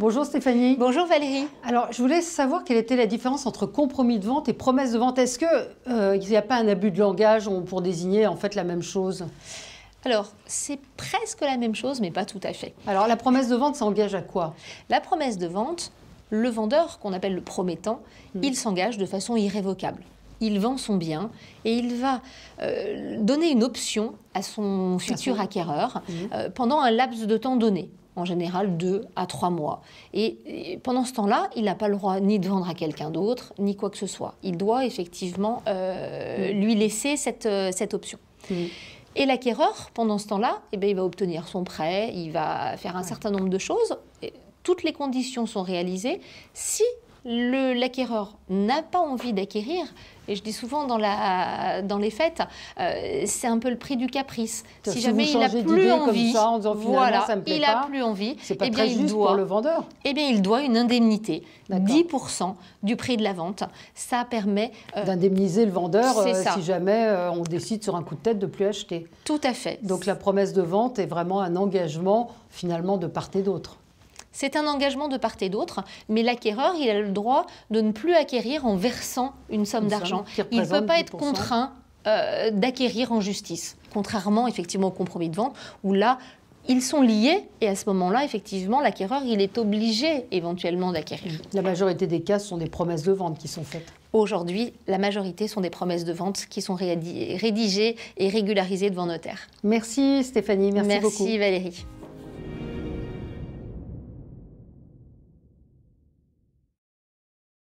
Bonjour Stéphanie. Bonjour Valérie. Alors, je voulais savoir quelle était la différence entre compromis de vente et promesse de vente. Est-ce qu'il euh, n'y a pas un abus de langage pour désigner en fait la même chose alors, c'est presque la même chose, mais pas tout à fait. Alors, la promesse de vente, s'engage à quoi La promesse de vente, le vendeur, qu'on appelle le promettant, hmm. il s'engage de façon irrévocable. Il vend son bien et il va euh, donner une option à son futur acquéreur hmm. euh, pendant un laps de temps donné en général deux à trois mois. Et, pendant ce temps-là, il n'a pas le droit ni de vendre à quelqu'un d'autre, ni quoi que ce soit. Il doit effectivement euh, mm. lui laisser cette, euh, cette option. Mm. Et l'acquéreur, pendant ce temps-là, eh ben, il va obtenir son prêt, il va faire un certain nombre de choses. toutes les conditions sont réalisées si l'acquéreur n'a pas envie d'acquérir, et je dis souvent dans, les fêtes, euh, c'est un peu le prix du caprice. Si, jamais il n'a plus envie, eh il n'a plus envie, pas doit, pour le vendeur. Eh bien, il doit une indemnité, 10% du prix de la vente. Ça permet euh, d'indemniser le vendeur euh, si jamais on décide sur un coup de tête de plus acheter. Tout à fait. Donc la promesse de vente est vraiment un engagement finalement de part et d'autre. C'est un engagement de part et d'autre, mais l'acquéreur, il a le droit de ne plus acquérir en versant une somme d'argent. Il ne peut pas être contraint euh, d'acquérir en justice, contrairement effectivement au compromis de vente, où là, ils sont liés et à ce moment-là, effectivement, l'acquéreur, il est obligé éventuellement d'acquérir. La majorité des cas sont des promesses de vente qui sont faites. Aujourd'hui, la majorité sont des promesses de vente qui sont rédigées et régularisées devant notaire. Merci Stéphanie, merci, Merci Valérie.